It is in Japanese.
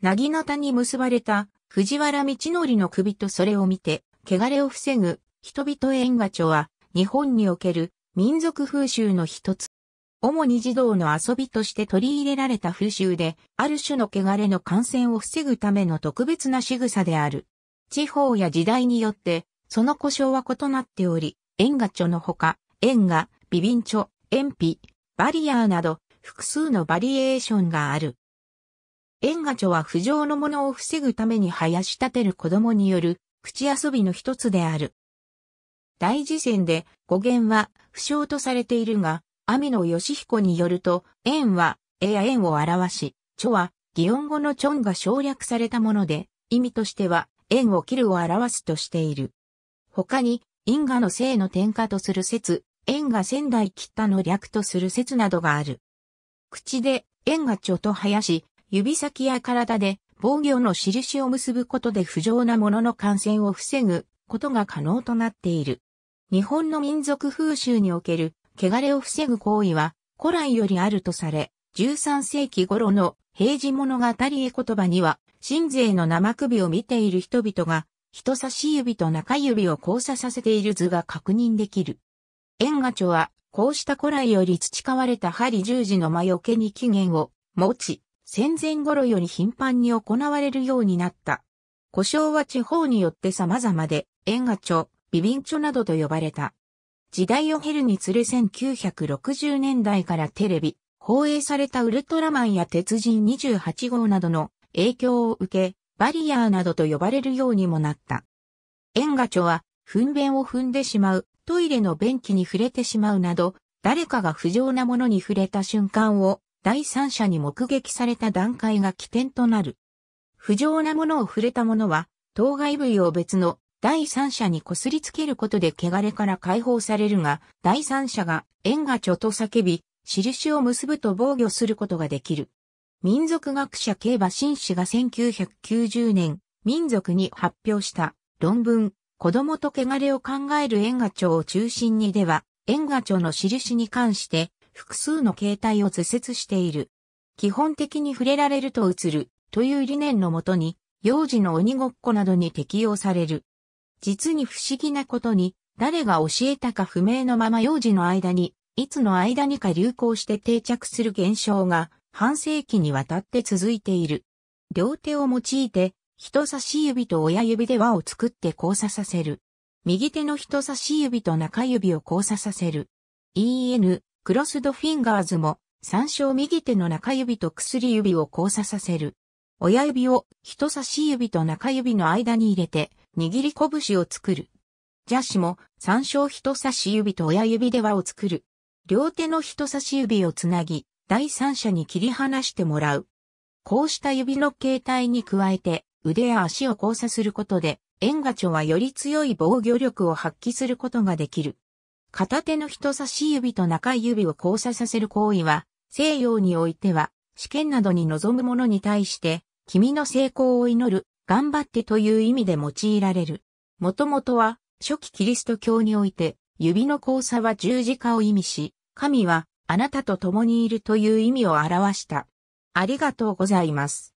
なぎなたに結ばれた藤原道則の首とそれを見て、汚れを防ぐ人々縁画チは日本における民族風習の一つ。主に児童の遊びとして取り入れられた風習で、ある種の汚れの感染を防ぐための特別な仕草である。地方や時代によって、その故障は異なっており、縁画チのほか、縁が、ビビンチョ、塩皮、バリアーなど、複数のバリエーションがある。縁ガチョは不浄のものを防ぐために生やし立てる子供による口遊びの一つである。大事戦で語源は不詳とされているが、網野義彦によると、縁は、絵や縁を表し、蝶は、擬音語のチョンが省略されたもので、意味としては、縁を切るを表すとしている。他に、因果の性の添加とする説、縁が仙台切ったの略とする説などがある。口で、縁が蝶と生やし、指先や体で防御の印を結ぶことで不浄なものの感染を防ぐことが可能となっている。日本の民族風習における汚れを防ぐ行為は古来よりあるとされ、13世紀頃の平治物語絵言葉には、神勢の生首を見ている人々が、人差し指と中指を交差させている図が確認できる。縁画チは、こうした古来より培われた針十字の魔除けに起源を持ち、戦前頃より頻繁に行われるようになった。故障は地方によって様々で、縁画町、ビビンチョなどと呼ばれた。時代を経るにつれ1960年代からテレビ、放映されたウルトラマンや鉄人28号などの影響を受け、バリアーなどと呼ばれるようにもなった。縁画チは、糞便を踏んでしまう、トイレの便器に触れてしまうなど、誰かが不浄なものに触れた瞬間を第三者に目撃された段階が起点となる。不浄なものを触れた者は、当該部位を別の第三者に擦りつけることで汚れから解放されるが、第三者が縁がちょと叫び、印を結ぶと防御することができる。民族学者競馬紳士が1990年、民族に発表した論文、子供と汚れを考える縁が帳を中心にでは、縁が帳の印に関して、複数の形態を図説している。基本的に触れられると映るという理念のもとに、幼児の鬼ごっこなどに適用される。実に不思議なことに、誰が教えたか不明のまま幼児の間に、いつの間にか流行して定着する現象が、半世紀にわたって続いている。両手を用いて、人差し指と親指で輪を作って交差させる。右手の人差し指と中指を交差させる。en, クロスドフィンガーズも、参照右手の中指と薬指を交差させる。親指を人差し指と中指の間に入れて、握り拳を作る。邪視も参照人差し指と親指で輪を作る。両手の人差し指をつなぎ、第三者に切り離してもらう。こうした指の形態に加えて、腕や足を交差することで、円ガチョはより強い防御力を発揮することができる。片手の人差し指と中指を交差させる行為は、西洋においては、試験などに臨む者に対して、君の成功を祈る、頑張ってという意味で用いられる。もともとは、初期キリスト教において、指の交差は十字架を意味し、神は、あなたと共にいるという意味を表した。ありがとうございます。